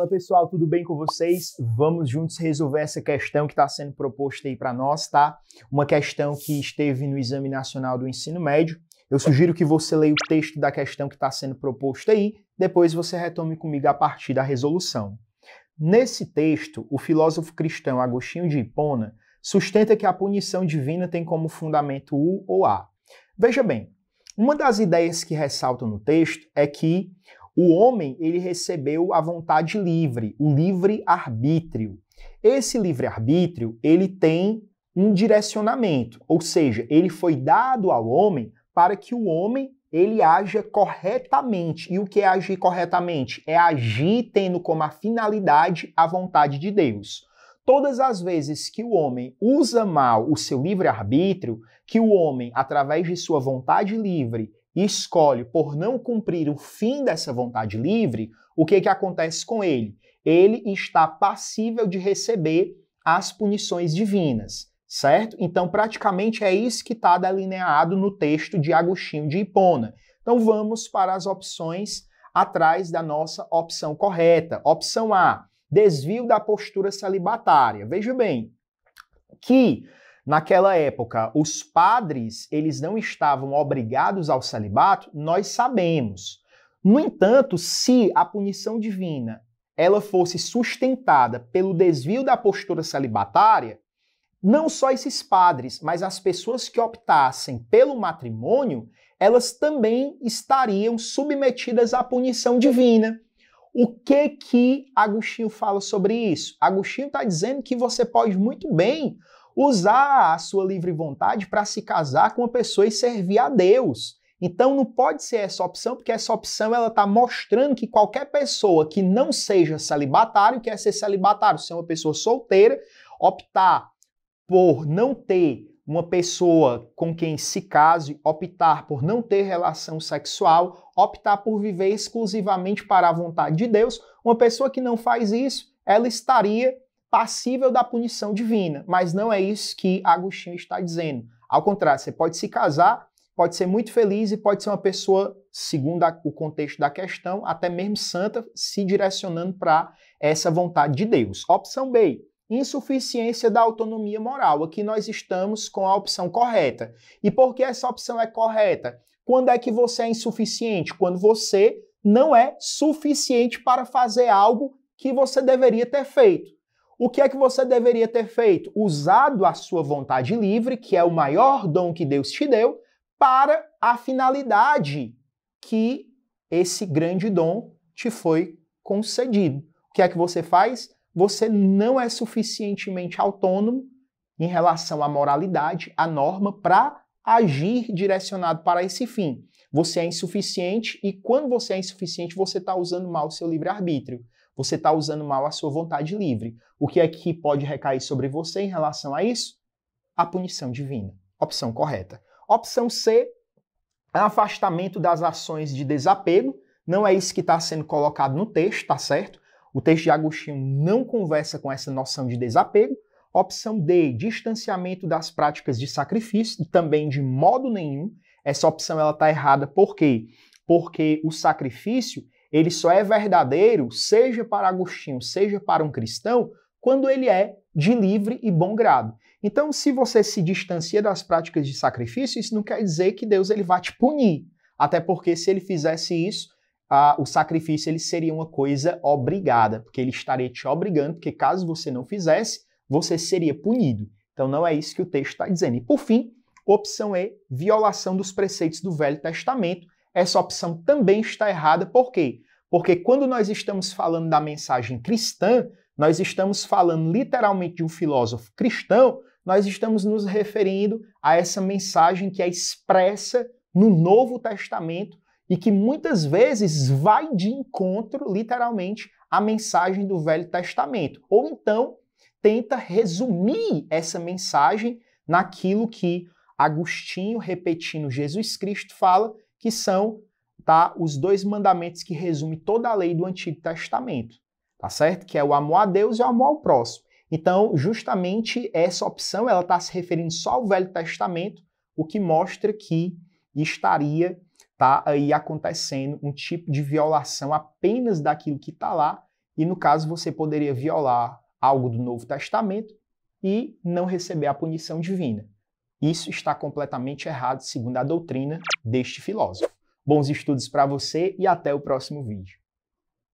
Fala pessoal, tudo bem com vocês? Vamos juntos resolver essa questão que está sendo proposta aí para nós, tá? Uma questão que esteve no Exame Nacional do Ensino Médio. Eu sugiro que você leia o texto da questão que está sendo proposta aí, depois você retome comigo a partir da resolução. Nesse texto, o filósofo cristão Agostinho de Hipona sustenta que a punição divina tem como fundamento o ou a. Veja bem, uma das ideias que ressaltam no texto é que o homem, ele recebeu a vontade livre, o livre arbítrio. Esse livre arbítrio, ele tem um direcionamento, ou seja, ele foi dado ao homem para que o homem ele haja corretamente. E o que é agir corretamente? É agir tendo como a finalidade a vontade de Deus. Todas as vezes que o homem usa mal o seu livre-arbítrio, que o homem, através de sua vontade livre, e escolhe por não cumprir o fim dessa vontade livre, o que, que acontece com ele? Ele está passível de receber as punições divinas, certo? Então, praticamente é isso que está delineado no texto de Agostinho de Hipona. Então, vamos para as opções atrás da nossa opção correta. Opção A, desvio da postura celibatária. Veja bem, que Naquela época, os padres, eles não estavam obrigados ao celibato, nós sabemos. No entanto, se a punição divina ela fosse sustentada pelo desvio da postura celibatária, não só esses padres, mas as pessoas que optassem pelo matrimônio, elas também estariam submetidas à punição divina. O que que Agostinho fala sobre isso? Agostinho está dizendo que você pode muito bem usar a sua livre vontade para se casar com uma pessoa e servir a Deus. Então não pode ser essa opção, porque essa opção ela está mostrando que qualquer pessoa que não seja celibatário, quer ser celibatário, ser uma pessoa solteira, optar por não ter uma pessoa com quem se case, optar por não ter relação sexual, optar por viver exclusivamente para a vontade de Deus, uma pessoa que não faz isso, ela estaria passível da punição divina, mas não é isso que Agostinho está dizendo. Ao contrário, você pode se casar, pode ser muito feliz e pode ser uma pessoa, segundo a, o contexto da questão, até mesmo santa, se direcionando para essa vontade de Deus. Opção B, insuficiência da autonomia moral. Aqui nós estamos com a opção correta. E por que essa opção é correta? Quando é que você é insuficiente? Quando você não é suficiente para fazer algo que você deveria ter feito o que é que você deveria ter feito? Usado a sua vontade livre, que é o maior dom que Deus te deu, para a finalidade que esse grande dom te foi concedido. O que é que você faz? Você não é suficientemente autônomo em relação à moralidade, à norma, para agir direcionado para esse fim você é insuficiente e quando você é insuficiente, você está usando mal o seu livre-arbítrio. Você está usando mal a sua vontade livre. O que é que pode recair sobre você em relação a isso? A punição divina. Opção correta. Opção C, afastamento das ações de desapego. Não é isso que está sendo colocado no texto, tá certo? O texto de Agostinho não conversa com essa noção de desapego. Opção D, distanciamento das práticas de sacrifício, também de modo nenhum essa opção ela está errada. Por quê? Porque o sacrifício ele só é verdadeiro, seja para Agostinho, seja para um cristão, quando ele é de livre e bom grado. Então, se você se distancia das práticas de sacrifício, isso não quer dizer que Deus ele vai te punir. Até porque se ele fizesse isso, ah, o sacrifício ele seria uma coisa obrigada, porque ele estaria te obrigando, porque caso você não fizesse, você seria punido. Então não é isso que o texto está dizendo. E por fim, Opção E, violação dos preceitos do Velho Testamento. Essa opção também está errada, por quê? Porque quando nós estamos falando da mensagem cristã, nós estamos falando literalmente de um filósofo cristão, nós estamos nos referindo a essa mensagem que é expressa no Novo Testamento e que muitas vezes vai de encontro, literalmente, à mensagem do Velho Testamento. Ou então tenta resumir essa mensagem naquilo que Agostinho, repetindo Jesus Cristo, fala que são tá, os dois mandamentos que resume toda a lei do Antigo Testamento, tá certo? Que é o amor a Deus e o amor ao próximo. Então, justamente essa opção, ela está se referindo só ao Velho Testamento, o que mostra que estaria tá aí acontecendo um tipo de violação apenas daquilo que está lá, e no caso você poderia violar algo do Novo Testamento e não receber a punição divina. Isso está completamente errado segundo a doutrina deste filósofo. Bons estudos para você e até o próximo vídeo.